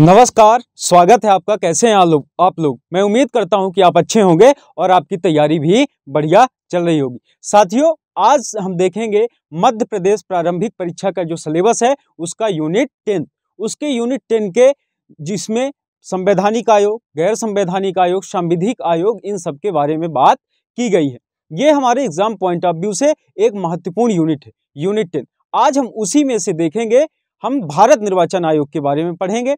नमस्कार स्वागत है आपका कैसे हैं आप आप लोग मैं उम्मीद करता हूं कि आप अच्छे होंगे और आपकी तैयारी भी बढ़िया चल रही होगी साथियों आज हम देखेंगे मध्य प्रदेश प्रारंभिक परीक्षा का जो सिलेबस है उसका यूनिट टेन उसके यूनिट टेन के जिसमें संवैधानिक आयोग गैर संवैधानिक आयोग संविधिक आयोग इन सब के बारे में बात की गई है ये हमारे एग्जाम पॉइंट ऑफ व्यू से एक महत्वपूर्ण यूनिट है यूनिट टेन आज हम उसी में से देखेंगे हम भारत निर्वाचन आयोग के बारे में पढ़ेंगे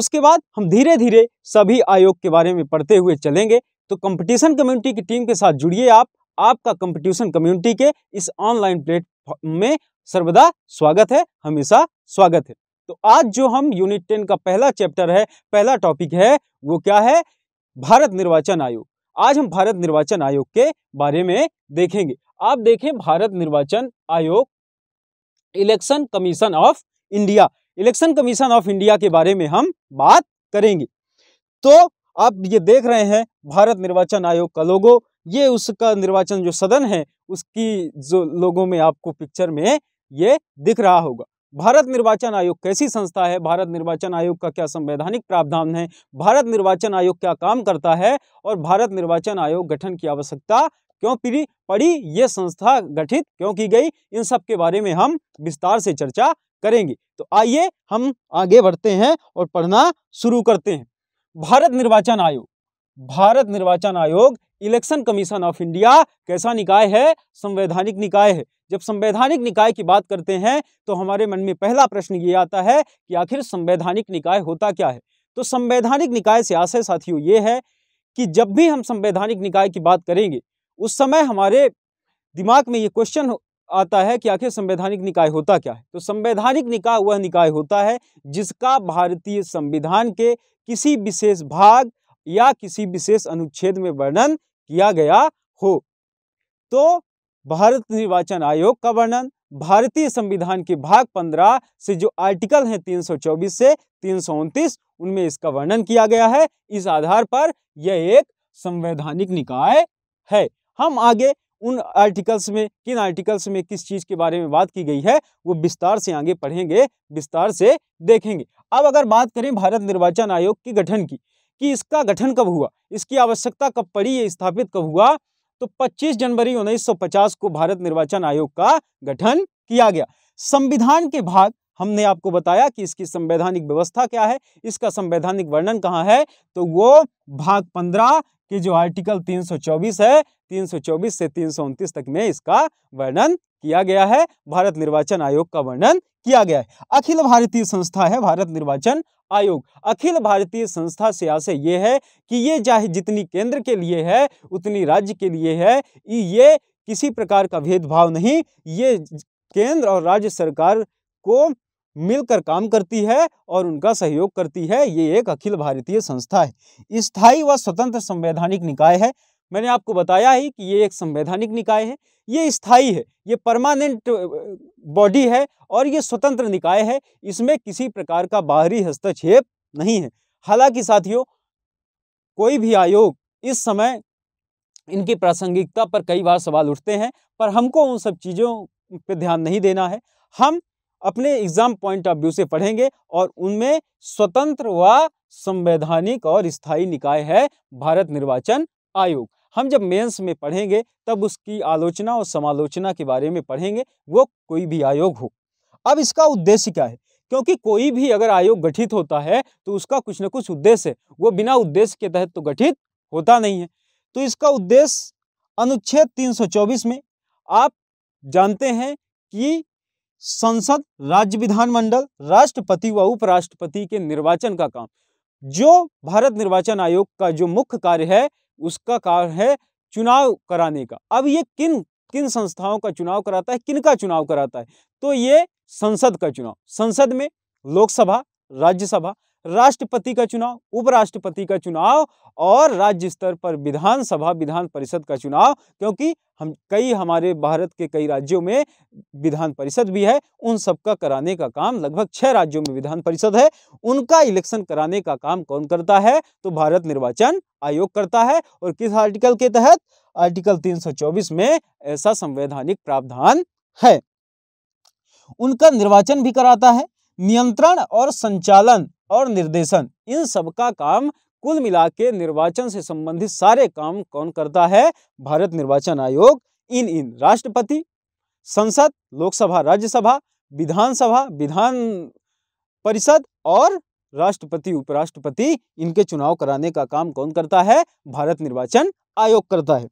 उसके बाद हम धीरे धीरे सभी आयोग के बारे में पढ़ते हुए चलेंगे तो कंपटीशन कम्युनिटी की टीम के साथ जुड़िए आप आपका कंपटीशन कम्युनिटी के इस ऑनलाइन प्लेटफॉर्म में सर्वदा स्वागत है हमेशा स्वागत है तो आज जो हम यूनिट टेन का पहला चैप्टर है पहला टॉपिक है वो क्या है भारत निर्वाचन आयोग आज हम भारत निर्वाचन आयोग के बारे में देखेंगे आप देखें भारत निर्वाचन आयोग Election Commission of India Election Commission of India के बारे में हम बात करेंगे तो आप ये देख रहे हैं भारत निर्वाचन आयोग का लोगो ये उसका निर्वाचन जो सदन है उसकी जो लोगों में आपको पिक्चर में ये दिख रहा होगा भारत निर्वाचन आयोग कैसी संस्था है भारत निर्वाचन आयोग का क्या संवैधानिक प्रावधान है भारत निर्वाचन आयोग क्या काम करता है और भारत निर्वाचन आयोग गठन की आवश्यकता क्यों पीढ़ी पड़ी ये संस्था गठित क्यों की गई इन सब के बारे में हम विस्तार से चर्चा करेंगे तो आइए हम आगे बढ़ते हैं और पढ़ना शुरू करते हैं भारत निर्वाचन आयोग भारत निर्वाचन आयोग इलेक्शन कमीशन ऑफ इंडिया कैसा निकाय है संवैधानिक निकाय है जब संवैधानिक निकाय की बात करते हैं तो हमारे मन में पहला प्रश्न ये आता है कि आखिर संवैधानिक निकाय होता क्या है तो संवैधानिक निकाय से आशय साथियों ये है कि जब भी हम संवैधानिक निकाय की बात करेंगे उस समय हमारे दिमाग में ये क्वेश्चन आता है कि आखिर संवैधानिक निकाय होता क्या है तो संवैधानिक निकाय वह निकाय होता है जिसका भारतीय संविधान के किसी विशेष भाग या किसी विशेष अनुच्छेद में वर्णन किया गया हो तो भारत निर्वाचन आयोग का वर्णन भारतीय संविधान के भाग 15 से जो आर्टिकल हैं 324 से तीन उनमें इसका वर्णन किया गया है इस आधार पर यह एक संवैधानिक निकाय है हम आगे उन आर्टिकल्स में किन आर्टिकल्स में किस चीज़ के बारे में बात की गई है वो विस्तार से आगे पढ़ेंगे विस्तार से देखेंगे अब अगर बात करें भारत निर्वाचन आयोग के गठन की कि इसका गठन कब हुआ इसकी आवश्यकता कब पड़ी ये स्थापित कब हुआ तो 25 जनवरी 1950 को भारत निर्वाचन आयोग का गठन किया गया संविधान के भाग हमने आपको बताया कि इसकी संवैधानिक व्यवस्था क्या है इसका संवैधानिक वर्णन कहाँ है तो वो भाग पंद्रह के जो आर्टिकल 324 है 324 से तीन तक में इसका वर्णन किया गया है भारत निर्वाचन आयोग का वर्णन किया गया है अखिल भारतीय संस्था है भारत निर्वाचन आयोग अखिल भारतीय संस्था से आशय ये है कि ये चाहे जितनी केंद्र के लिए है उतनी राज्य के लिए है ये किसी प्रकार का भेदभाव नहीं ये केंद्र और राज्य सरकार को मिलकर काम करती है और उनका सहयोग करती है ये एक अखिल भारतीय संस्था है स्थायी व स्वतंत्र संवैधानिक निकाय है मैंने आपको बताया ही कि ये एक संवैधानिक निकाय है ये स्थायी है ये परमानेंट बॉडी है और ये स्वतंत्र निकाय है इसमें किसी प्रकार का बाहरी हस्तक्षेप नहीं है हालांकि साथियों कोई भी आयोग इस समय इनकी प्रासंगिकता पर कई बार सवाल उठते हैं पर हमको उन सब चीज़ों पर ध्यान नहीं देना है हम अपने एग्जाम पॉइंट ऑफ व्यू से पढ़ेंगे और उनमें स्वतंत्र व संवैधानिक और स्थायी निकाय है भारत निर्वाचन आयोग हम जब मेंस में पढ़ेंगे तब उसकी आलोचना और समालोचना के बारे में पढ़ेंगे वो कोई भी आयोग हो अब इसका उद्देश्य क्या है क्योंकि कोई भी अगर आयोग गठित होता है तो उसका कुछ ना कुछ उद्देश्य है वो बिना उद्देश्य के तहत तो गठित होता नहीं है तो इसका उद्देश्य अनुच्छेद 324 में आप जानते हैं कि संसद राज्य विधानमंडल राष्ट्रपति व उपराष्ट्रपति के निर्वाचन का काम जो भारत निर्वाचन आयोग का जो मुख्य कार्य है उसका कार्य है चुनाव कराने का अब ये किन किन संस्थाओं का चुनाव कराता है किन का चुनाव कराता है तो ये संसद का चुनाव संसद में लोकसभा राज्यसभा राष्ट्रपति का चुनाव उपराष्ट्रपति का चुनाव और राज्य स्तर पर विधानसभा विधान परिषद का चुनाव क्योंकि हम कई हमारे भारत के कई राज्यों में विधान परिषद भी है उन सबका कराने का काम लगभग छह राज्यों में विधान परिषद है उनका इलेक्शन कराने का काम कौन करता है तो भारत निर्वाचन आयोग करता है और किस आर्टिकल के तहत आर्टिकल 324 में ऐसा संवैधानिक प्रावधान है उनका निर्वाचन भी कराता है नियंत्रण और संचालन और निर्देशन इन सबका काम कुल मिला के निर्वाचन से संबंधित सारे काम कौन करता है भारत निर्वाचन आयोग इन इन राष्ट्रपति संसद लोकसभा राज्यसभा विधानसभा विधान परिषद और राष्ट्रपति उपराष्ट्रपति इनके चुनाव कराने का काम कौन करता है भारत निर्वाचन आयोग करता है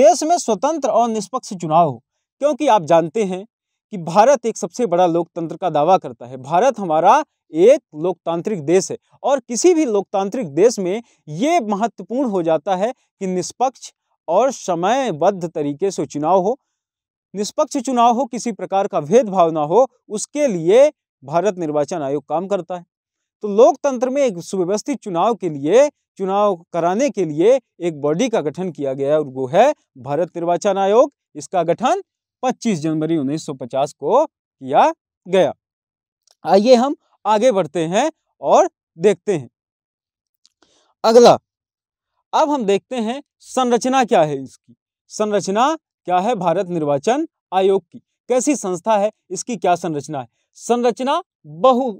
देश में स्वतंत्र और निष्पक्ष चुनाव हो क्योंकि आप जानते हैं कि भारत एक सबसे बड़ा लोकतंत्र का दावा करता है भारत हमारा एक लोकतांत्रिक देश है और किसी भी लोकतांत्रिक देश में ये महत्वपूर्ण हो जाता है कि निष्पक्ष और समयबद्ध तरीके से चुनाव हो निष्पक्ष चुनाव हो किसी प्रकार का भेदभाव ना हो उसके लिए भारत निर्वाचन आयोग काम करता है तो लोकतंत्र में एक सुव्यवस्थित चुनाव के लिए चुनाव कराने के लिए एक बॉडी का गठन किया गया है और वो है भारत निर्वाचन आयोग इसका गठन 25 जनवरी 1950 को किया गया आइए हम आगे बढ़ते हैं और देखते हैं अगला अब हम देखते हैं संरचना क्या है इसकी संरचना क्या है भारत निर्वाचन आयोग की कैसी संस्था है इसकी क्या संरचना है संरचना बहु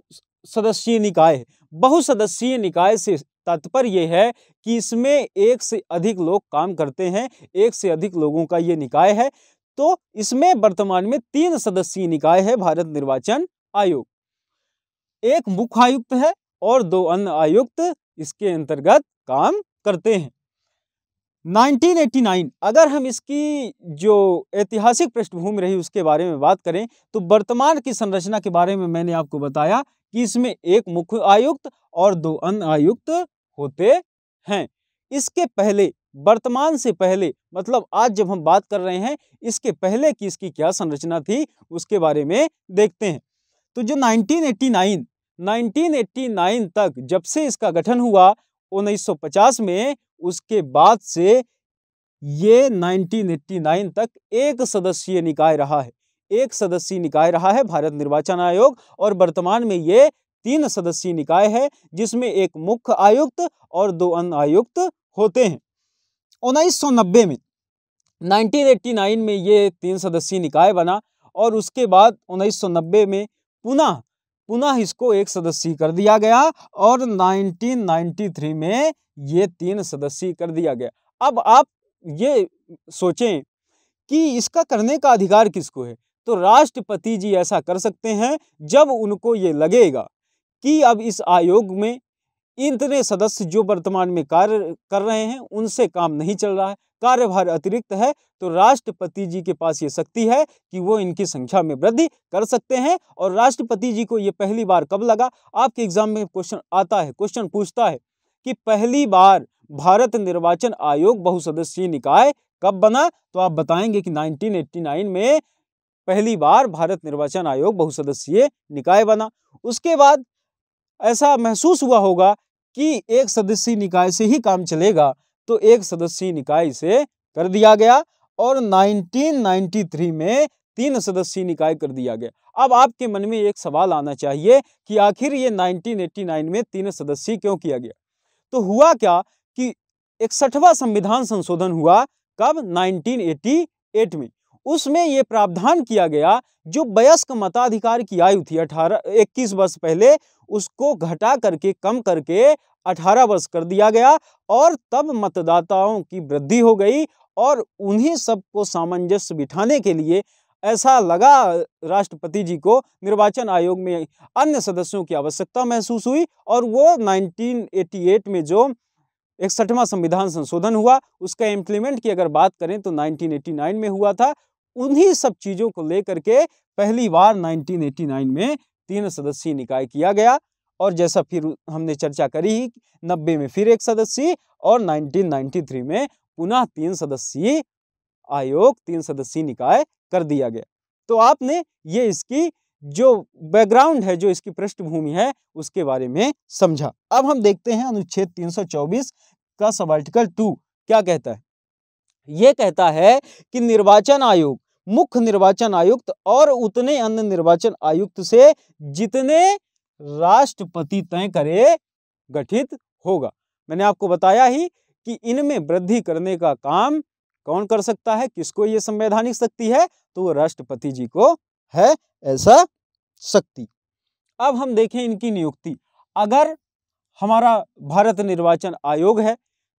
सदस्यीय निकाय है बहुसदस्यीय निकाय से तात्पर्य यह है कि इसमें एक से अधिक लोग काम करते हैं एक से अधिक लोगों का ये निकाय है तो इसमें वर्तमान में तीन सदस्यीय निकाय है भारत निर्वाचन आयोग एक मुख्य आयुक्त है और दो अन्य आयुक्त इसके अंतर्गत काम करते हैं 1989 अगर हम इसकी जो ऐतिहासिक पृष्ठभूमि रही उसके बारे में बात करें तो वर्तमान की संरचना के बारे में मैंने आपको बताया कि इसमें एक मुख्य आयुक्त और दो अन्य आयुक्त होते हैं इसके पहले वर्तमान से पहले मतलब आज जब हम बात कर रहे हैं इसके पहले की इसकी क्या संरचना थी उसके बारे में देखते हैं तो जो 1989 1989 तक जब से इसका गठन हुआ 1950 में उसके बाद से ये 1989 तक एक सदस्यीय निकाय रहा है एक सदस्यीय निकाय रहा है भारत निर्वाचन आयोग और वर्तमान में ये तीन सदस्यीय निकाय है जिसमें एक मुख्य आयुक्त और दो अन्य आयुक्त होते हैं 1990 में 1989 में ये तीन सदस्यीय निकाय बना और उसके बाद 1990 में पुनः पुनः इसको एक सदस्यीय कर दिया गया और 1993 में ये तीन सदस्यीय कर दिया गया अब आप ये सोचें कि इसका करने का अधिकार किसको है तो राष्ट्रपति जी ऐसा कर सकते हैं जब उनको ये लगेगा कि अब इस आयोग में इतने सदस्य जो वर्तमान में कार्य कर रहे हैं उनसे काम नहीं चल रहा है कार्यभार अतिरिक्त है तो राष्ट्रपति जी के पास ये शक्ति है कि वो इनकी संख्या में वृद्धि कर सकते हैं और राष्ट्रपति जी को ये पहली बार कब लगा आपके एग्जाम में क्वेश्चन आता है क्वेश्चन पूछता है कि पहली बार भारत निर्वाचन आयोग बहुसदस्यीय निकाय कब बना तो आप बताएंगे कि 1989 में पहली बार भारत निर्वाचन आयोग बहुसदस्यीय निकाय बना उसके बाद ऐसा महसूस हुआ होगा कि एक सदस्यीय निकाय से ही काम चलेगा तो एक सदस्यीय निकाय से कर दिया गया और 1993 में तीन सदस्यीय निकाय कर दिया गया अब आपके मन में एक सवाल आना चाहिए कि आखिर ये 1989 में तीन सदस्यीय क्यों किया गया तो हुआ क्या कि इकसठवा संविधान संशोधन हुआ कब 1988 में उसमें ये प्रावधान किया गया जो वयस्क मताधिकार की आयु थी अठारह इक्कीस वर्ष पहले उसको घटा करके कम करके अठारह वर्ष कर दिया गया और तब मतदाताओं की वृद्धि हो गई और उन्हीं सबको सामंजस्य बिठाने के लिए ऐसा लगा राष्ट्रपति जी को निर्वाचन आयोग में अन्य सदस्यों की आवश्यकता महसूस हुई और वो 1988 में जो इकसठवां संविधान संशोधन हुआ उसका इम्प्लीमेंट की अगर बात करें तो 1989 में हुआ था उन्हीं सब चीज़ों को लेकर के पहली बार 1989 में तीन सदस्यीय निकाय किया गया और जैसा फिर हमने चर्चा करी ही नब्बे में फिर एक सदस्यीय और 1993 में पुनः तीन सदस्यीय आयोग तीन सदस्यीय निकाय कर दिया गया तो आपने ये इसकी जो बैकग्राउंड है जो इसकी पृष्ठभूमि है उसके बारे में समझा अब हम देखते हैं अनुच्छेद 324 का सब आर्टिकल टू क्या कहता है यह कहता है कि निर्वाचन आयोग मुख्य निर्वाचन आयुक्त और उतने अन्य निर्वाचन आयुक्त से जितने राष्ट्रपति तय करे गठित होगा मैंने आपको बताया ही कि इनमें वृद्धि करने का काम कौन कर सकता है किसको ये संवैधानिक शक्ति है तो वो राष्ट्रपति जी को है ऐसा शक्ति अब हम देखें इनकी नियुक्ति अगर हमारा भारत निर्वाचन आयोग है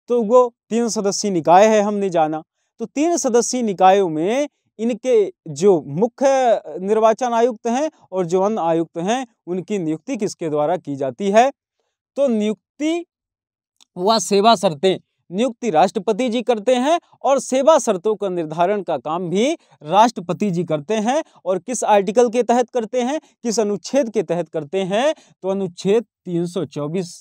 तो वो तीन सदस्यीय निकाय है हमने जाना तो तीन सदस्यीय निकायों में इनके जो मुख्य निर्वाचन आयुक्त हैं और जो अन्य आयुक्त हैं उनकी नियुक्ति किसके द्वारा की जाती है तो नियुक्ति व सेवा शर्तें नियुक्ति राष्ट्रपति जी करते हैं और सेवा शर्तों का निर्धारण का काम भी राष्ट्रपति जी करते हैं और किस आर्टिकल के तहत करते हैं किस अनुच्छेद के तहत करते हैं तो अनुच्छेद चौबीस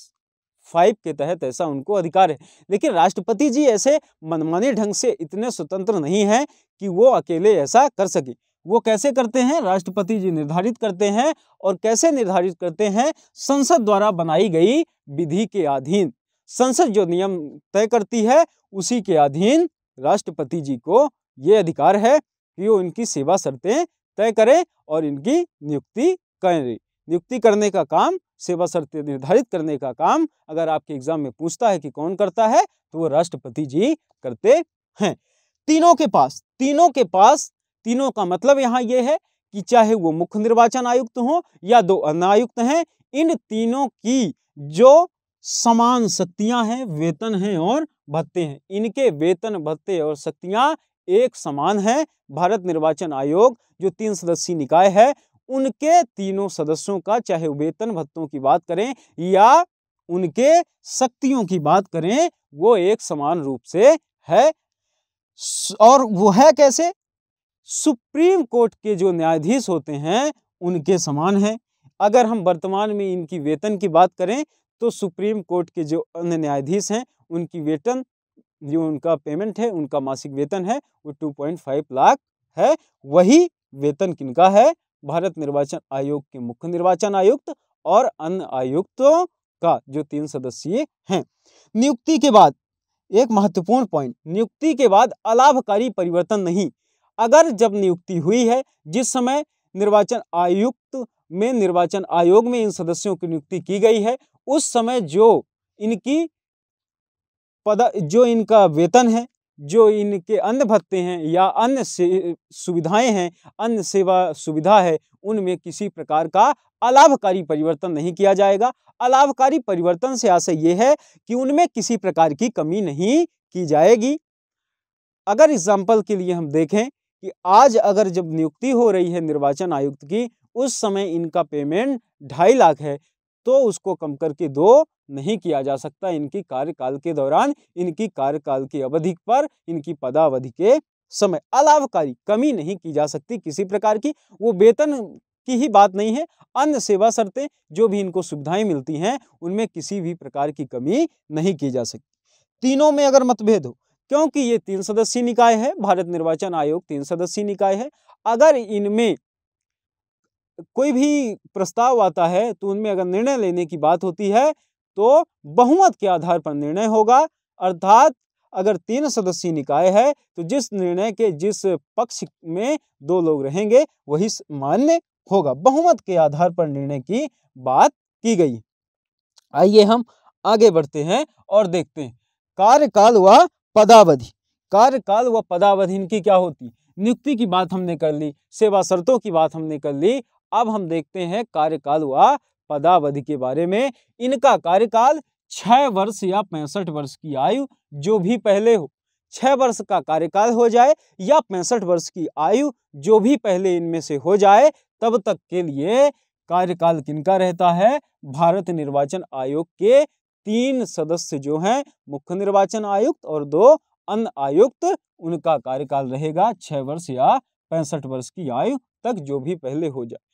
फाइव के तहत ऐसा उनको अधिकार है लेकिन राष्ट्रपति जी ऐसे मनमाने ढंग से इतने स्वतंत्र नहीं हैं कि वो अकेले ऐसा कर सके वो कैसे करते हैं राष्ट्रपति जी निर्धारित करते हैं और कैसे निर्धारित करते हैं संसद द्वारा बनाई गई विधि के अधीन संसद जो नियम तय करती है उसी के अधीन राष्ट्रपति जी को ये अधिकार है कि वो इनकी सेवा शर्तें तय करें और इनकी नियुक्ति करें नियुक्ति करने का काम सेवा शर्त निर्धारित करने का काम अगर आपके एग्जाम में पूछता है कि कौन करता है तो वो राष्ट्रपति जी करते हैं तीनों के पास तीनों के पास तीनों का मतलब यहाँ ये है कि चाहे वो मुख्य निर्वाचन आयुक्त हो या दो अन्य आयुक्त हैं इन तीनों की जो समान शक्तियां हैं वेतन हैं और भत्ते हैं इनके वेतन भत्ते और शक्तियां एक समान है भारत निर्वाचन आयोग जो तीन सदस्यीय निकाय है उनके तीनों सदस्यों का चाहे वेतन भत्तों की बात करें या उनके शक्तियों की बात करें वो एक समान रूप से है और वो है कैसे सुप्रीम कोर्ट के जो न्यायाधीश होते हैं उनके समान है अगर हम वर्तमान में इनकी वेतन की बात करें तो सुप्रीम कोर्ट के जो अन्य न्यायाधीश हैं उनकी वेतन जो उनका पेमेंट है उनका मासिक वेतन है वो टू पॉइंट फाइव लाख है वही वेतन किनका है भारत निर्वाचन आयोग के मुख्य निर्वाचन आयुक्त और अन्य आयुक्तों का जो तीन सदस्य हैं नियुक्ति के बाद एक महत्वपूर्ण पॉइंट नियुक्ति के बाद अलाभकारी परिवर्तन नहीं अगर जब नियुक्ति हुई है जिस समय निर्वाचन आयुक्त में निर्वाचन आयोग में इन सदस्यों की नियुक्ति की गई है उस समय जो इनकी पद जो इनका वेतन है जो इनके अन्य भत्ते हैं या अन्य से सुविधाएं हैं अन्य सेवा सुविधा है उनमें किसी प्रकार का अलाभकारी परिवर्तन नहीं किया जाएगा अलाभकारी परिवर्तन से आशय ये है कि उनमें किसी प्रकार की कमी नहीं की जाएगी अगर एग्जाम्पल के लिए हम देखें कि आज अगर जब नियुक्ति हो रही है निर्वाचन आयुक्त की उस समय इनका पेमेंट ढाई लाख है तो उसको कम करके दो नहीं किया जा सकता इनकी कार्यकाल के दौरान इनकी कार्यकाल की अवधि पर इनकी पदावधि के समय अलाभकारी कमी नहीं की जा सकती किसी प्रकार की वो वेतन की ही बात नहीं है अन्य सेवा शर्तें जो भी इनको सुविधाएं मिलती हैं उनमें किसी भी प्रकार की कमी नहीं की जा सकती तीनों में अगर मतभेद हो क्योंकि ये तीन सदस्यीय निकाय है भारत निर्वाचन आयोग तीन सदस्यीय निकाय है अगर इनमें कोई भी प्रस्ताव आता है तो उनमें अगर निर्णय लेने की बात होती है तो बहुमत के आधार पर निर्णय होगा अर्थात अगर तीन सदस्यीय निकाय है तो जिस निर्णय के जिस पक्ष में दो लोग रहेंगे वही मान्य होगा बहुमत के आधार पर निर्णय की बात की गई आइए हम आगे बढ़ते हैं और देखते हैं कार्यकाल व पदावधि कार्यकाल व पदावधि इनकी क्या होती नियुक्ति की बात हमने कर ली सेवा शर्तों की बात हमने कर ली अब हम देखते हैं कार्यकाल व पदावधि के बारे में इनका कार्यकाल छह वर्ष या पैंसठ वर्ष की आयु जो भी पहले हो छह वर्ष का कार्यकाल हो जाए या पैंसठ वर्ष की आयु जो भी पहले इनमें से हो जाए तब तक के लिए कार्यकाल किनका रहता है भारत निर्वाचन आयोग के तीन सदस्य जो हैं मुख्य निर्वाचन आयुक्त और दो अन्य आयुक्त उनका कार्यकाल रहेगा छह वर्ष या पैंसठ वर्ष की आयु तक जो भी पहले हो जाए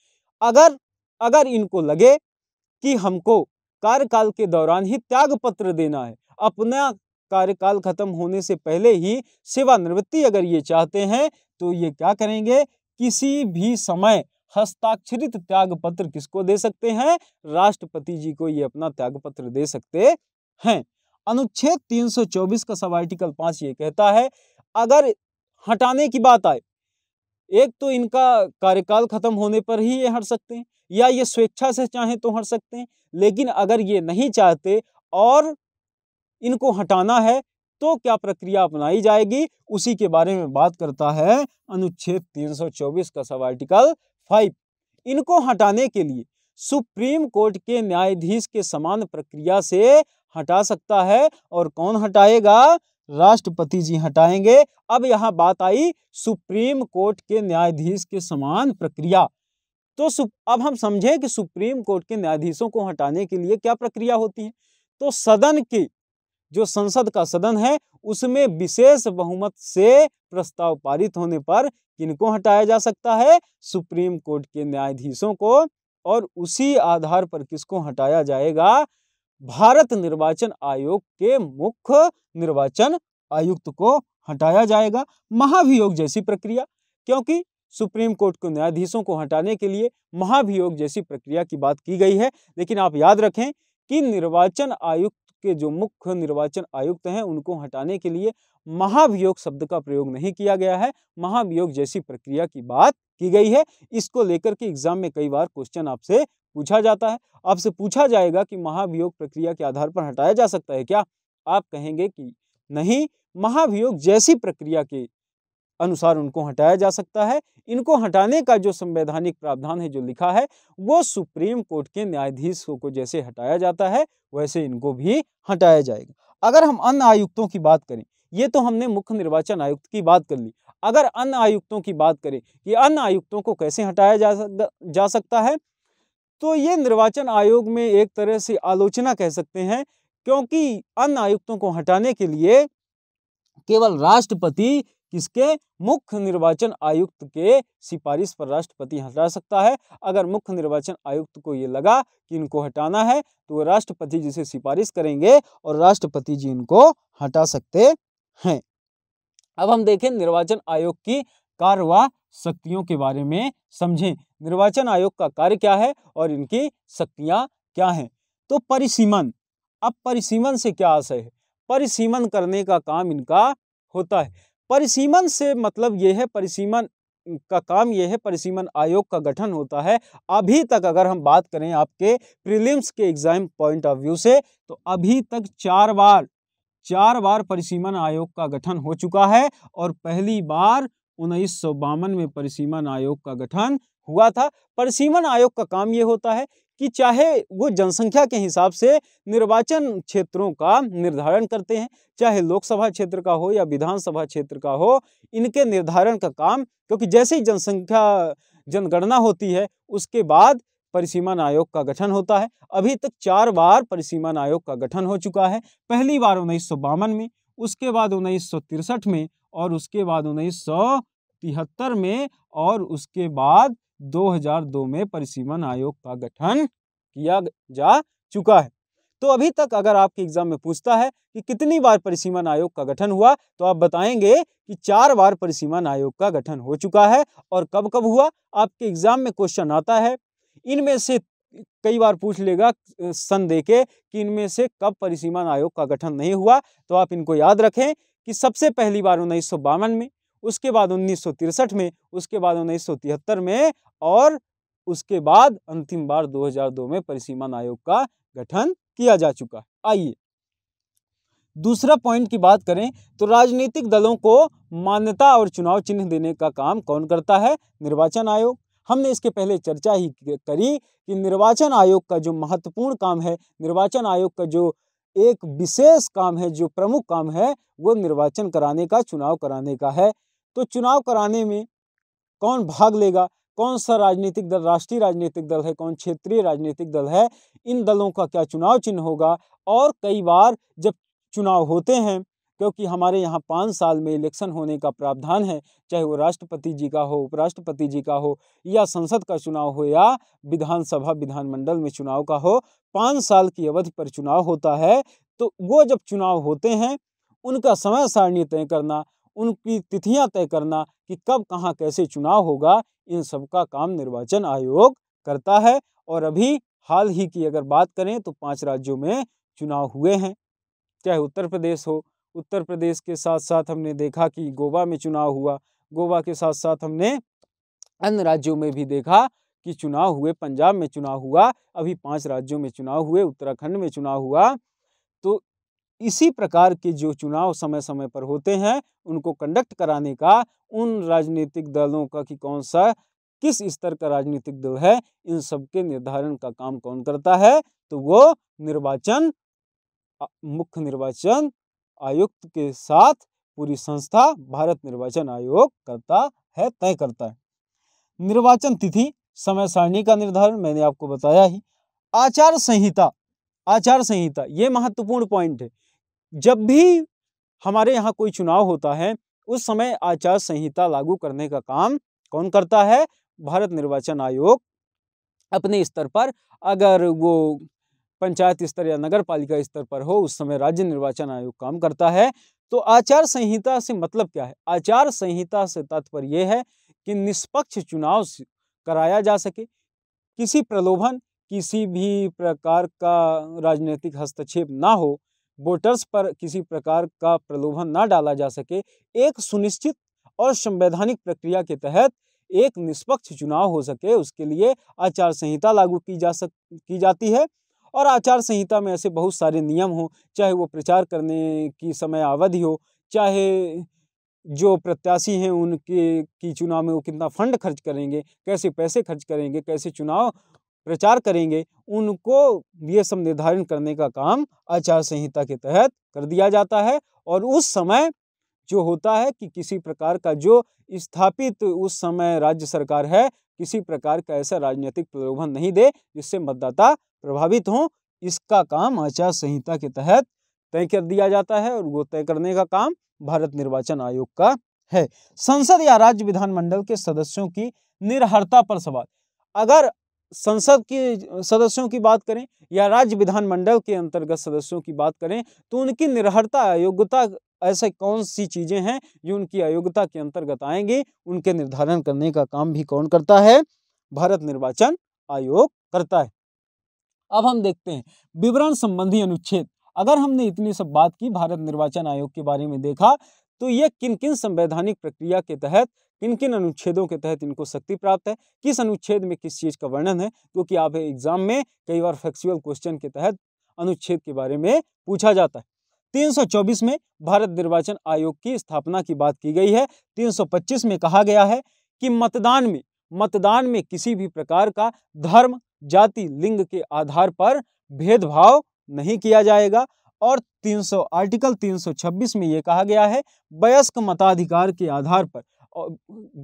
अगर अगर इनको लगे कि हमको कार्यकाल के दौरान ही त्याग पत्र देना है अपना कार्यकाल खत्म होने से पहले ही सेवानिवृत्ति अगर ये चाहते हैं तो ये क्या करेंगे किसी भी समय हस्ताक्षरित त्याग पत्र किसको दे सकते हैं राष्ट्रपति जी को ये अपना त्याग पत्र दे सकते हैं अनुच्छेद 324 का सब आर्टिकल पांच ये कहता है अगर हटाने की बात आए एक तो इनका कार्यकाल खत्म होने पर ही ये हट सकते हैं या ये स्वेच्छा से चाहें तो हट सकते हैं लेकिन अगर ये नहीं चाहते और इनको हटाना है तो क्या प्रक्रिया अपनाई जाएगी उसी के बारे में बात करता है अनुच्छेद 324 का सब आर्टिकल फाइव इनको हटाने के लिए सुप्रीम कोर्ट के न्यायाधीश के समान प्रक्रिया से हटा सकता है और कौन हटाएगा राष्ट्रपति जी हटाएंगे अब यहाँ बात आई सुप्रीम कोर्ट के न्यायाधीश के समान प्रक्रिया तो अब हम समझें कि सुप्रीम कोर्ट के न्यायाधीशों को हटाने के लिए क्या प्रक्रिया होती है तो सदन की जो संसद का सदन है उसमें विशेष बहुमत से प्रस्ताव पारित होने पर किनको हटाया जा सकता है सुप्रीम कोर्ट के न्यायाधीशों को और उसी आधार पर किसको हटाया जाएगा भारत निर्वाचन आयोग के मुख्य निर्वाचन आयुक्त को हटाया जाएगा महाभियोग जैसी प्रक्रिया क्योंकि सुप्रीम कोर्ट के न्यायाधीशों को हटाने के लिए महाभियोग जैसी प्रक्रिया की बात की गई है लेकिन आप याद रखें कि निर्वाचन आयुक्त के जो मुख्य निर्वाचन आयुक्त हैं उनको हटाने के लिए महाभियोग शब्द का प्रयोग नहीं किया गया है महाभियोग जैसी प्रक्रिया की बात की गई है इसको लेकर के एग्जाम में कई बार क्वेश्चन आपसे पूछा जाता है आपसे पूछा जाएगा कि महाभियोग प्रक्रिया के आधार पर हटाया जा सकता है क्या आप कहेंगे कि नहीं महाभियोग जैसी प्रक्रिया के अनुसार उनको हटाया जा सकता है इनको हटाने का जो संवैधानिक प्रावधान है जो लिखा है वो सुप्रीम कोर्ट के न्यायाधीशों को जैसे हटाया जाता है वैसे इनको भी हटाया जाएगा अगर हम अन्य आयुक्तों की बात करें ये तो हमने मुख्य निर्वाचन आयुक्त की बात कर ली अगर अन्य आयुक्तों की बात करें कि अन्य आयुक्तों को कैसे हटाया जा जा सकता है तो ये निर्वाचन आयोग में एक तरह से आलोचना कह सकते हैं क्योंकि अन्य आयुक्तों को हटाने के लिए केवल राष्ट्रपति किसके मुख्य निर्वाचन आयुक्त के सिफारिश पर राष्ट्रपति हटा सकता है अगर मुख्य निर्वाचन आयुक्त को ये लगा कि इनको हटाना है तो वो राष्ट्रपति जी से सिफारिश करेंगे और राष्ट्रपति जी इनको हटा सकते हैं अब हम देखें निर्वाचन आयोग की कार्यवाह शक्तियों के बारे में समझें निर्वाचन आयोग का कार्य क्या है और इनकी शक्तियाँ क्या हैं तो परिसीमन अब परिसीमन से क्या आशय है परिसीमन करने का काम इनका होता है परिसीमन से मतलब यह है परिसीमन का काम यह है परिसीमन आयोग का गठन होता है अभी तक अगर हम बात करें आपके प्रीलिम्स के एग्जाम पॉइंट ऑफ व्यू से तो अभी तक चार बार चार बार परिसीमन आयोग का गठन हो चुका है और पहली बार उन्नीस में परिसीमन आयोग का गठन हुआ था परिसीमन आयोग का काम ये होता है कि चाहे वो जनसंख्या के हिसाब से निर्वाचन क्षेत्रों का निर्धारण करते हैं चाहे लोकसभा क्षेत्र का हो या विधानसभा क्षेत्र का हो इनके निर्धारण का काम क्योंकि जैसे ही जनसंख्या जनगणना होती है उसके बाद परिसीमन आयोग का गठन होता है अभी तक चार बार परिसीमन आयोग का गठन हो चुका है पहली बार उन्नीस में उसके बाद उन्नीस में और उसके बाद उन्नीस में और उसके बाद 2002 में परिसीमन आयोग का गठन किया जा चुका है तो अभी तक अगर आपके एग्जाम में पूछता है कि कितनी बार परिसीमन आयोग का गठन हुआ तो आप बताएंगे कि चार बार परिसीमन आयोग का गठन हो चुका है और कब कब हुआ आपके एग्जाम में क्वेश्चन आता है इनमें से कई बार पूछ लेगा सन दे के कि इनमें से कब परिसीमन आयोग का गठन नहीं हुआ तो आप इनको याद रखें कि सबसे पहली बार उन्नीस में उसके बाद उन्नीस में उसके बाद उन्नीस में और उसके बाद अंतिम बार 2002 में परिसीमन आयोग का गठन किया जा चुका आइए दूसरा पॉइंट की बात करें तो राजनीतिक दलों को मान्यता और चुनाव चिन्ह देने का काम कौन करता है निर्वाचन आयोग हमने इसके पहले चर्चा ही करी कि निर्वाचन आयोग का जो महत्वपूर्ण काम है निर्वाचन आयोग का जो एक विशेष काम है जो प्रमुख काम है वो निर्वाचन कराने का चुनाव कराने का है तो चुनाव कराने में कौन भाग लेगा कौन सा राजनीतिक दल राष्ट्रीय राजनीतिक दल है कौन क्षेत्रीय राजनीतिक दल है इन दलों का क्या चुनाव चिन्ह होगा और कई बार जब चुनाव होते हैं क्योंकि हमारे यहाँ पाँच साल में इलेक्शन होने का प्रावधान है चाहे वो राष्ट्रपति जी का हो उपराष्ट्रपति जी का हो या संसद का चुनाव हो या विधानसभा विधानमंडल में चुनाव का हो पाँच साल की अवधि पर चुनाव होता है तो वो जब चुनाव होते हैं उनका समय सारणी तय करना उनकी तिथियां तय करना कि कब कहाँ कैसे चुनाव होगा इन सब का काम निर्वाचन आयोग करता है और अभी हाल ही की अगर बात करें तो पांच राज्यों में चुनाव हुए हैं चाहे उत्तर प्रदेश हो उत्तर प्रदेश के साथ साथ हमने देखा कि गोवा में चुनाव हुआ गोवा के साथ साथ हमने अन्य राज्यों में भी देखा कि चुनाव हुए पंजाब में चुनाव हुआ अभी पांच राज्यों में चुनाव हुए उत्तराखंड में चुनाव हुआ तो इसी प्रकार के जो चुनाव समय समय पर होते हैं उनको कंडक्ट कराने का उन राजनीतिक दलों का कि कौन सा किस स्तर का राजनीतिक दल है इन सबके निर्धारण का काम कौन करता है तो वो निर्वाचन मुख्य निर्वाचन आयुक्त के साथ पूरी संस्था भारत निर्वाचन आयोग करता है तय करता है निर्वाचन तिथि समय सारणी का निर्धारण मैंने आपको बताया ही आचार संहिता आचार संहिता ये महत्वपूर्ण पॉइंट है जब भी हमारे यहाँ कोई चुनाव होता है उस समय आचार संहिता लागू करने का काम कौन करता है भारत निर्वाचन आयोग अपने स्तर पर अगर वो पंचायत स्तर या नगर पालिका स्तर पर हो उस समय राज्य निर्वाचन आयोग काम करता है तो आचार संहिता से मतलब क्या है आचार संहिता से तात्पर्य यह है कि निष्पक्ष चुनाव कराया जा सके किसी प्रलोभन किसी भी प्रकार का राजनीतिक हस्तक्षेप ना हो वोटर्स पर किसी प्रकार का प्रलोभन ना डाला जा सके एक सुनिश्चित और संवैधानिक प्रक्रिया के तहत एक निष्पक्ष चुनाव हो सके उसके लिए आचार संहिता लागू की जा सक की जाती है और आचार संहिता में ऐसे बहुत सारे नियम हों चाहे वो प्रचार करने की समय अवधि हो चाहे जो प्रत्याशी हैं उनके की चुनाव में वो कितना फंड खर्च करेंगे कैसे पैसे खर्च करेंगे कैसे चुनाव प्रचार करेंगे उनको ये सब निर्धारण करने का काम आचार संहिता के तहत कर दिया जाता है और उस समय जो होता है कि किसी प्रकार का जो स्थापित उस समय राज्य सरकार है किसी प्रकार का ऐसा राजनीतिक प्रलोभन नहीं दे जिससे मतदाता प्रभावित हों इसका काम आचार संहिता के तहत तय कर दिया जाता है और वो तय करने का काम भारत निर्वाचन आयोग का है संसद या राज्य विधानमंडल के सदस्यों की निर्हरता पर सवाल अगर संसद के सदस्यों की बात करें या राज्य विधानमंडल के अंतर्गत सदस्यों की बात करें तो उनकी निर्हरता अयोग्यता ऐसे कौन सी चीज़ें हैं जो उनकी अयोग्यता के अंतर्गत आएंगी उनके निर्धारण करने का काम भी कौन करता है भारत निर्वाचन आयोग करता है अब हम देखते हैं विवरण संबंधी अनुच्छेद अगर हमने इतनी सब बात की भारत निर्वाचन आयोग के बारे में देखा तो यह किन किन संवैधानिक प्रक्रिया के तहत किन किन अनुच्छेदों के तहत इनको शक्ति प्राप्त है किस अनुच्छेद में किस चीज़ का वर्णन है क्योंकि आप एग्जाम में कई बार फैक्चुअल क्वेश्चन के तहत अनुच्छेद के बारे में पूछा जाता है 324 में भारत निर्वाचन आयोग की स्थापना की बात की गई है 325 में कहा गया है कि मतदान में मतदान में किसी भी प्रकार का धर्म जाति लिंग के आधार पर भेदभाव नहीं किया जाएगा और 300 आर्टिकल 326 में ये कहा गया है वयस्क मताधिकार के आधार पर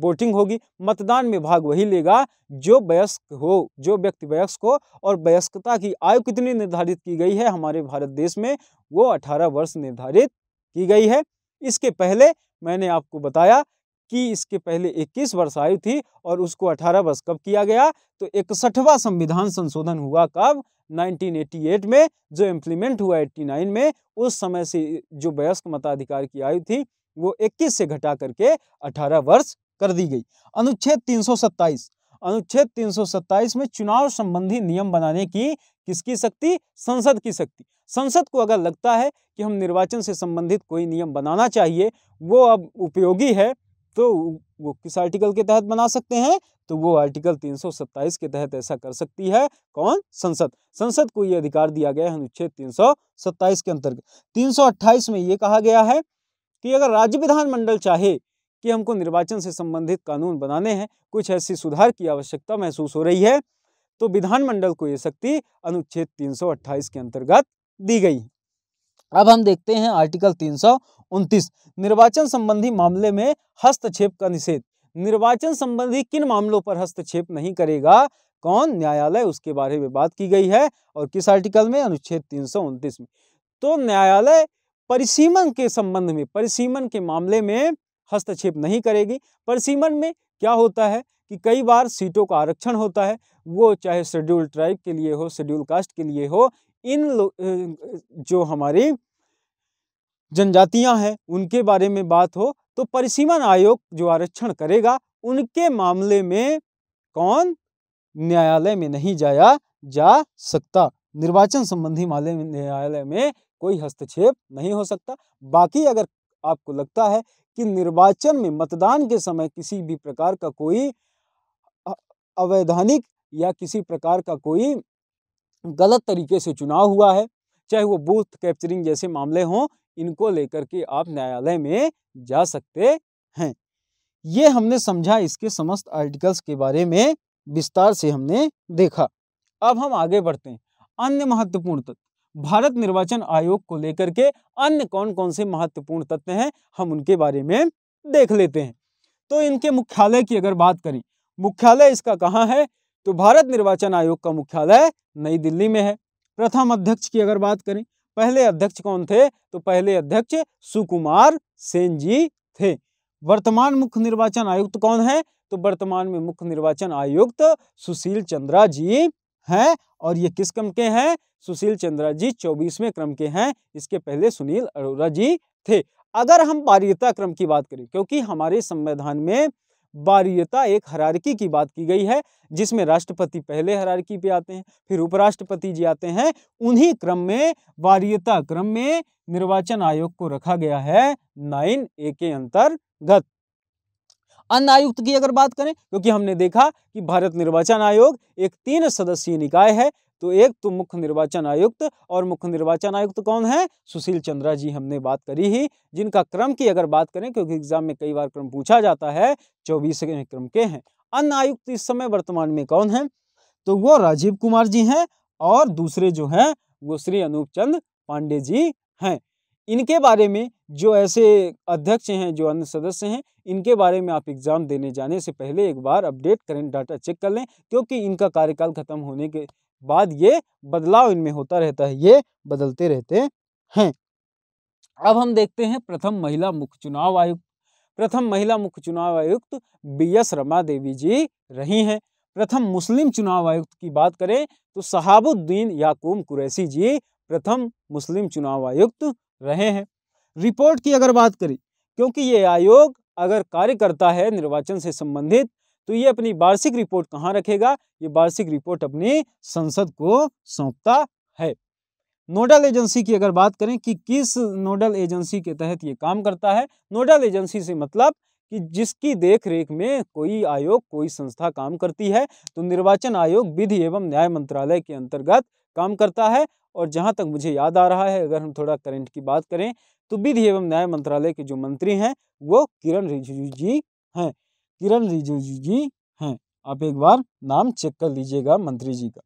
वोटिंग होगी मतदान में भाग वही लेगा जो वयस्क हो जो व्यक्ति वयस्क हो और वयस्कता की आयु कितनी निर्धारित की गई है हमारे भारत देश में वो 18 वर्ष निर्धारित की गई है इसके पहले मैंने आपको बताया कि इसके पहले 21 वर्ष आयु थी और उसको 18 वर्ष कब किया गया तो इकसठवा संविधान संशोधन हुआ कब 1988 में जो इम्प्लीमेंट हुआ 89 में उस समय से जो वयस्क मताधिकार की आयु थी वो 21 से घटा करके 18 वर्ष कर दी गई अनुच्छेद 327 अनुच्छेद 327 में चुनाव संबंधी नियम बनाने की किसकी शक्ति संसद की शक्ति संसद को अगर लगता है कि हम निर्वाचन से संबंधित कोई नियम बनाना चाहिए वो अब उपयोगी है तो वो किस आर्टिकल के तहत बना सकते हैं तो वो आर्टिकल 327 के तहत ऐसा कर सकती है कौन संसद संसद को ये अधिकार दिया गया है अनुच्छेद 327 के अंतर्गत 328 में ये कहा गया है कि अगर राज्य विधानमंडल चाहे कि हमको निर्वाचन से संबंधित कानून बनाने हैं कुछ ऐसी सुधार की आवश्यकता महसूस हो रही है तो विधानमंडल को ये शक्ति अनुच्छेद 328 के अंतर्गत दी गई है अब हम देखते हैं आर्टिकल तीन निर्वाचन संबंधी मामले में हस्तक्षेप का निषेध निर्वाचन संबंधी किन मामलों पर हस्तक्षेप नहीं करेगा कौन न्यायालय उसके बारे में बात की गई है और किस आर्टिकल में अनुच्छेद तीन में तो न्यायालय परिसीमन के संबंध में परिसीमन के मामले में हस्तक्षेप नहीं करेगी परिसीमन में क्या होता है कि कई बार सीटों का आरक्षण होता है वो चाहे शेड्यूल ट्राइब के लिए हो शेड्यूल कास्ट के लिए हो इन जो हमारी जनजातियां हैं उनके बारे में बात हो तो परिसीमन आयोग जो आरक्षण करेगा उनके मामले में कौन न्यायालय में नहीं जाया जा सकता निर्वाचन संबंधी मामले में न्यायालय में कोई हस्तक्षेप नहीं हो सकता बाकी अगर आपको लगता है कि निर्वाचन में मतदान के समय किसी भी प्रकार का कोई अवैधानिक या किसी प्रकार का कोई गलत तरीके से चुनाव हुआ है चाहे वो बूथ कैप्चरिंग जैसे मामले हों इनको लेकर के आप न्यायालय में जा सकते हैं ये हमने समझा इसके समस्त आर्टिकल्स के बारे में विस्तार से हमने देखा अब हम आगे बढ़ते हैं अन्य महत्वपूर्ण तत्व भारत निर्वाचन आयोग को लेकर के अन्य कौन कौन से महत्वपूर्ण तत्व हैं हम उनके बारे में देख लेते हैं तो इनके मुख्यालय की अगर बात करें मुख्यालय इसका कहाँ है तो भारत निर्वाचन आयोग का मुख्यालय नई दिल्ली में है प्रथम अध्यक्ष की अगर बात करें पहले अध्यक्ष कौन थे तो पहले अध्यक्ष सुकुमार सेन जी थे वर्तमान मुख्य निर्वाचन आयुक्त कौन है तो वर्तमान में मुख्य निर्वाचन आयुक्त सुशील चंद्रा जी हैं और ये किस क्रम के हैं सुशील चंद्रा जी चौबीसवें क्रम के हैं इसके पहले सुनील अरोरा जी थे अगर हम पारियता क्रम की बात करें क्योंकि हमारे संविधान में बारीयता एक हरारकी की बात की गई है जिसमें राष्ट्रपति पहले हरारकी पे आते हैं फिर उपराष्ट्रपति जी आते हैं उन्हीं क्रम में बारीयता क्रम में निर्वाचन आयोग को रखा गया है नाइन ए के अंतर्गत अन्य आयुक्त की अगर बात करें क्योंकि हमने देखा कि भारत निर्वाचन आयोग एक तीन सदस्यीय निकाय है तो एक तो मुख्य निर्वाचन आयुक्त और मुख्य निर्वाचन आयुक्त कौन है सुशील चंद्रा जी हमने बात करी ही जिनका क्रम की अगर बात करें क्योंकि एग्जाम में कई बार क्रम पूछा जाता है चौबीस क्रम के हैं अन्य आयुक्त इस समय वर्तमान में कौन है तो वो राजीव कुमार जी हैं और दूसरे जो हैं वो श्री अनूप चंद पांडे जी हैं इनके बारे में जो ऐसे अध्यक्ष हैं जो अन्य सदस्य हैं इनके बारे में आप एग्ज़ाम देने जाने से पहले एक बार अपडेट करें डाटा चेक कर लें क्योंकि इनका कार्यकाल खत्म होने के बाद ये बदलाव इनमें होता रहता है ये बदलते रहते हैं अब हम देखते हैं प्रथम महिला मुख्य चुनाव आयुक्त प्रथम महिला मुख्य चुनाव आयुक्त बी एस रमा देवी जी रही हैं प्रथम मुस्लिम चुनाव आयुक्त की बात करें तो शहाबुद्दीन याकूब कुरैसी जी प्रथम मुस्लिम चुनाव आयुक्त रहे हैं रिपोर्ट की अगर बात करें क्योंकि ये आयोग अगर कार्य करता है निर्वाचन से संबंधित तो ये अपनी वार्षिक रिपोर्ट कहाँ रखेगा ये वार्षिक रिपोर्ट अपनी संसद को सौंपता है नोडल एजेंसी की अगर बात करें कि किस नोडल एजेंसी के तहत ये काम करता है नोडल एजेंसी से मतलब कि जिसकी देख रेख में कोई आयोग कोई संस्था काम करती है तो निर्वाचन आयोग विधि एवं न्याय मंत्रालय के अंतर्गत काम करता है और जहाँ तक मुझे याद आ रहा है अगर हम थोड़ा करंट की बात करें तो विधि एवं न्याय मंत्रालय के जो मंत्री हैं वो किरण रिजिजू जी हैं किरण रिजिजू जी हैं आप एक बार नाम चेक कर लीजिएगा मंत्री जी का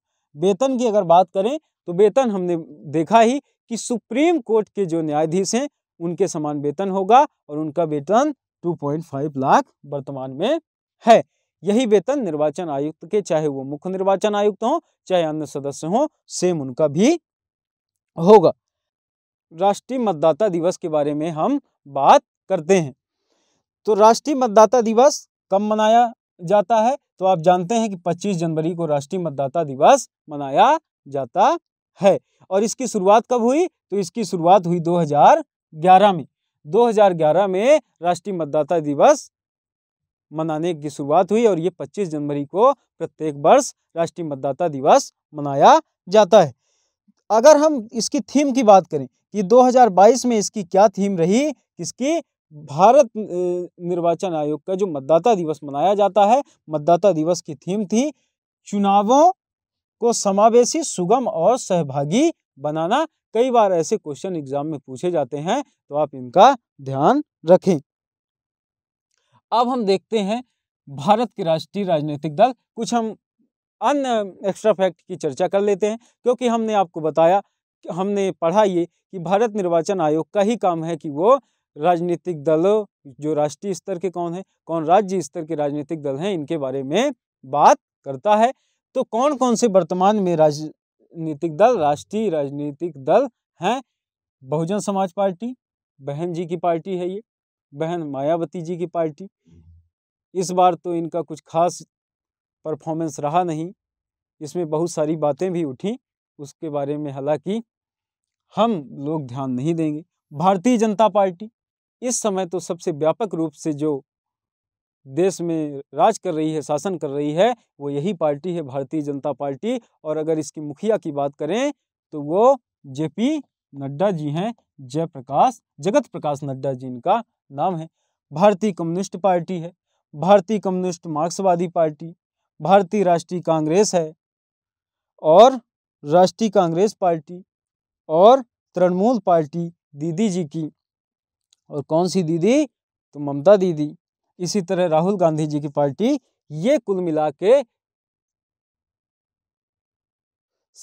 वेतन की अगर बात करें तो वेतन हमने देखा ही कि सुप्रीम कोर्ट के जो न्यायाधीश हैं उनके समान वेतन होगा और उनका वेतन 2.5 लाख वर्तमान में है यही वेतन निर्वाचन आयुक्त के चाहे वो मुख्य निर्वाचन आयुक्त हो चाहे अन्य सदस्य हो सेम उनका भी होगा राष्ट्रीय मतदाता दिवस के बारे में हम बात करते हैं तो राष्ट्रीय मतदाता दिवस कब मनाया जाता है तो आप जानते हैं कि 25 जनवरी को राष्ट्रीय मतदाता दिवस मनाया जाता है और इसकी शुरुआत कब हुई तो इसकी शुरुआत हुई 2011 में 2011 में राष्ट्रीय मतदाता दिवस मनाने की शुरुआत हुई और ये 25 जनवरी को प्रत्येक वर्ष राष्ट्रीय मतदाता दिवस मनाया जाता है अगर हम इसकी थीम की बात करें कि 2022 में इसकी क्या थीम रही किसकी भारत निर्वाचन आयोग का जो मतदाता दिवस मनाया जाता है मतदाता दिवस की थीम थी चुनावों को समावेशी सुगम और सहभागी बनाना कई बार ऐसे क्वेश्चन एग्जाम में पूछे जाते हैं तो आप इनका ध्यान रखें अब हम देखते हैं भारत के राष्ट्रीय राजनीतिक दल कुछ हम अन्य एक्स्ट्रा फैक्ट की चर्चा कर लेते हैं क्योंकि हमने आपको बताया हमने पढ़ा ये कि भारत निर्वाचन आयोग का ही काम है कि वो राजनीतिक दलों जो राष्ट्रीय स्तर के कौन है कौन राज्य स्तर के राजनीतिक दल हैं इनके बारे में बात करता है तो कौन कौन से वर्तमान में राजनीतिक दल राष्ट्रीय राजनीतिक दल हैं बहुजन समाज पार्टी बहन जी की पार्टी है ये बहन मायावती जी की पार्टी इस बार तो इनका कुछ खास परफॉर्मेंस रहा नहीं इसमें बहुत सारी बातें भी उठी उसके बारे में हालांकि हम लोग ध्यान नहीं देंगे भारतीय जनता पार्टी इस समय तो सबसे व्यापक रूप से जो देश में राज कर रही है शासन कर रही है वो यही पार्टी है भारतीय जनता पार्टी और अगर इसकी मुखिया की बात करें तो वो जेपी नड्डा जी हैं जयप्रकाश जगत प्रकाश नड्डा जी इनका नाम है भारतीय कम्युनिस्ट पार्टी है भारतीय कम्युनिस्ट मार्क्सवादी पार्टी भारतीय राष्ट्रीय कांग्रेस है और राष्ट्रीय कांग्रेस पार्टी और तृणमूल पार्टी दीदी जी की और कौन सी दीदी तो ममता दीदी इसी तरह राहुल गांधी जी की पार्टी ये कुल मिला के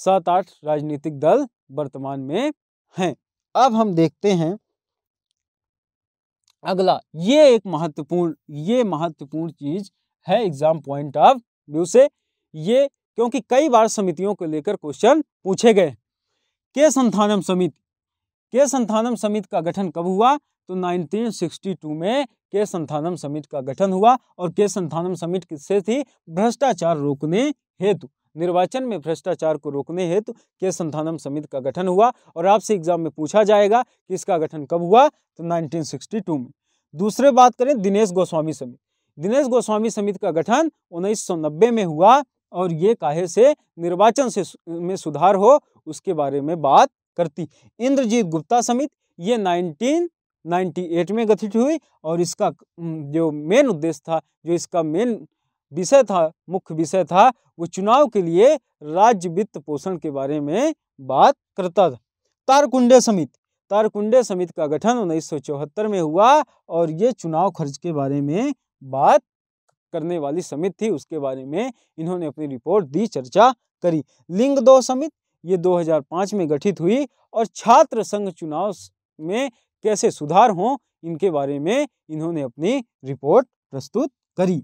सात आठ राजनीतिक दल वर्तमान में हैं अब हम देखते हैं अगला ये एक महत्वपूर्ण ये महत्वपूर्ण चीज है एग्जाम पॉइंट ऑफ व्यू से ये क्योंकि कई बार समितियों को लेकर क्वेश्चन पूछे गए के संथानम समिति के संथानम समिति का गठन कब हुआ तो 1962 में के संथानम समिति का गठन हुआ और के संथानम समिति किससे थी भ्रष्टाचार रोकने हेतु निर्वाचन में भ्रष्टाचार को रोकने हेतु के संथानम समिति का गठन हुआ और आपसे एग्जाम में पूछा जाएगा कि इसका गठन कब हुआ तो 1962 में दूसरे बात करें दिनेश गोस्वामी समिति दिनेश गोस्वामी समिति का गठन 1990 में हुआ और ये काहे से निर्वाचन से में सुधार हो उसके बारे में बात करती इंद्रजीत गुप्ता समिति ये 1998 में गठित हुई और इसका जो मेन उद्देश्य था जो इसका मेन विषय था मुख्य विषय था वो चुनाव के लिए राज्य वित्त पोषण के बारे में बात करता था तारकुंडे समिति तारकुंडे समिति का गठन उन्नीस में हुआ और ये चुनाव खर्च के बारे में बात करने वाली समिति थी उसके बारे में इन्होंने अपनी रिपोर्ट दी चर्चा करी लिंग दो समिति ये 2005 में गठित हुई और छात्र संघ चुनाव में कैसे सुधार हों इनके बारे में इन्होंने अपनी रिपोर्ट प्रस्तुत करी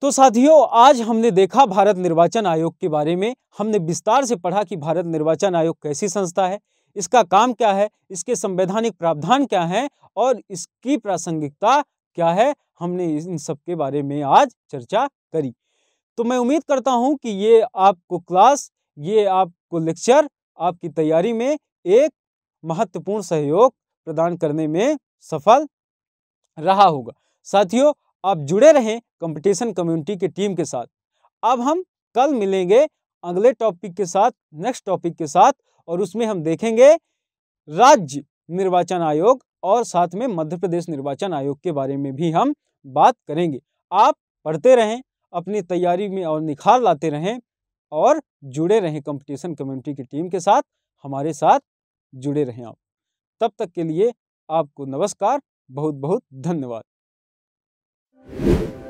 तो साथियों आज हमने देखा भारत निर्वाचन आयोग के बारे में हमने विस्तार से पढ़ा कि भारत निर्वाचन आयोग कैसी संस्था है इसका काम क्या है इसके संवैधानिक प्रावधान क्या हैं और इसकी प्रासंगिकता क्या है हमने इन सब के बारे में आज चर्चा करी तो मैं उम्मीद करता हूँ कि ये आपको क्लास ये आपको लेक्चर आपकी तैयारी में एक महत्वपूर्ण सहयोग प्रदान करने में सफल रहा होगा साथियों आप जुड़े रहें कंपटीशन कम्युनिटी की टीम के साथ अब हम कल मिलेंगे अगले टॉपिक के साथ नेक्स्ट टॉपिक के साथ और उसमें हम देखेंगे राज्य निर्वाचन आयोग और साथ में मध्य प्रदेश निर्वाचन आयोग के बारे में भी हम बात करेंगे आप पढ़ते रहें अपनी तैयारी में और निखार लाते रहें और जुड़े रहें कंपटीशन कम्युनिटी की टीम के साथ हमारे साथ जुड़े रहें आप तब तक के लिए आपको नमस्कार बहुत बहुत धन्यवाद